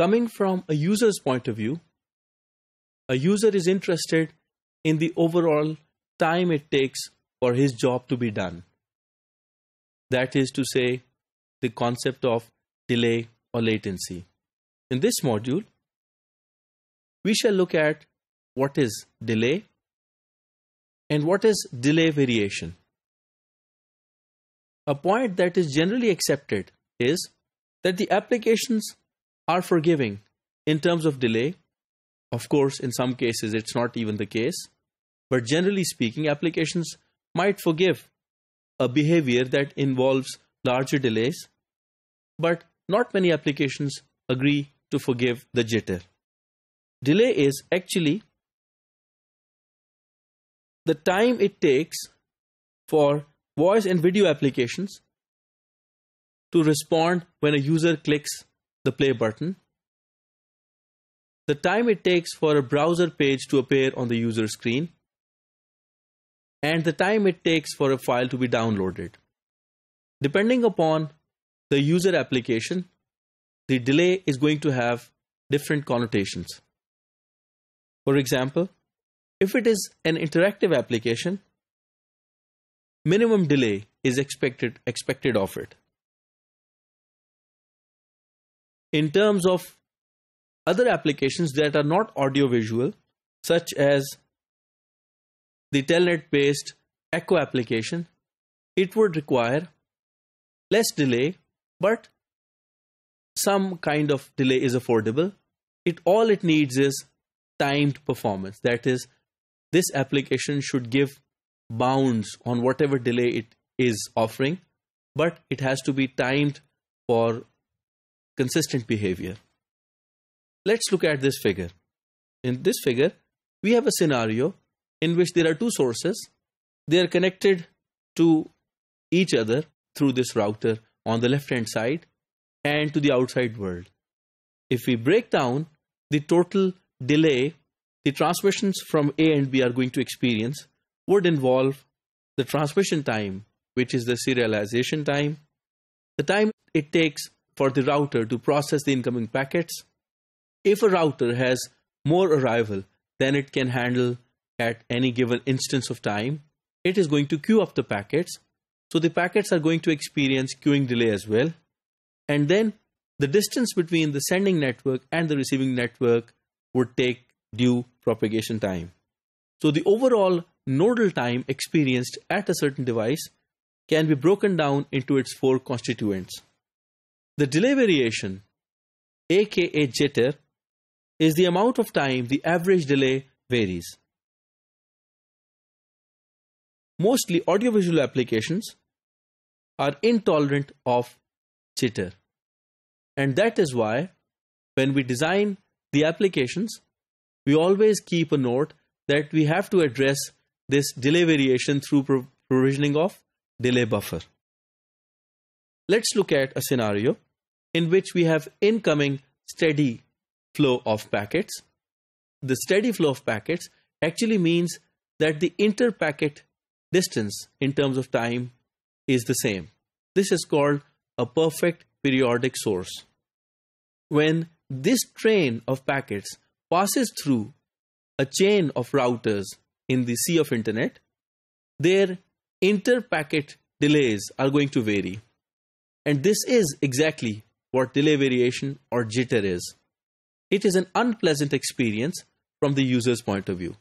Coming from a user's point of view, a user is interested in the overall time it takes for his job to be done. That is to say, the concept of delay or latency. In this module, we shall look at what is delay and what is delay variation. A point that is generally accepted is that the applications are forgiving in terms of delay. Of course, in some cases, it's not even the case. But generally speaking, applications might forgive a behavior that involves larger delays. But not many applications agree to forgive the jitter. Delay is actually the time it takes for voice and video applications to respond when a user clicks the play button, the time it takes for a browser page to appear on the user screen, and the time it takes for a file to be downloaded. Depending upon the user application, the delay is going to have different connotations. For example, if it is an interactive application, minimum delay is expected, expected of it in terms of other applications that are not audiovisual, such as the telnet based echo application, it would require less delay, but some kind of delay is affordable. It all it needs is timed performance. That is, this application should give bounds on whatever delay it is offering, but it has to be timed for consistent behavior. Let's look at this figure. In this figure, we have a scenario in which there are two sources. They are connected to each other through this router on the left hand side and to the outside world. If we break down the total delay the transmissions from A and B are going to experience would involve the transmission time, which is the serialization time, the time it takes for the router to process the incoming packets. If a router has more arrival than it can handle at any given instance of time, it is going to queue up the packets. So the packets are going to experience queuing delay as well. And then the distance between the sending network and the receiving network would take due propagation time. So the overall nodal time experienced at a certain device can be broken down into its four constituents. The delay variation, aka jitter, is the amount of time the average delay varies. Mostly audiovisual applications are intolerant of jitter. And that is why when we design the applications, we always keep a note that we have to address this delay variation through provisioning of delay buffer. Let's look at a scenario in which we have incoming steady flow of packets. The steady flow of packets actually means that the inter-packet distance in terms of time is the same. This is called a perfect periodic source. When this train of packets passes through a chain of routers in the sea of internet, their inter-packet delays are going to vary. And this is exactly what delay variation or jitter is. It is an unpleasant experience from the user's point of view.